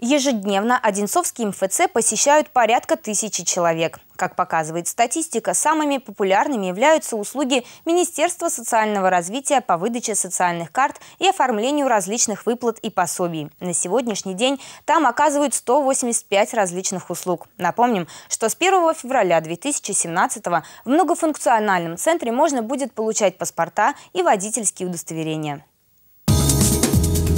Ежедневно Одинцовский МФЦ посещают порядка тысячи человек. Как показывает статистика, самыми популярными являются услуги Министерства социального развития по выдаче социальных карт и оформлению различных выплат и пособий. На сегодняшний день там оказывают 185 различных услуг. Напомним, что с 1 февраля 2017 в многофункциональном центре можно будет получать паспорта и водительские удостоверения.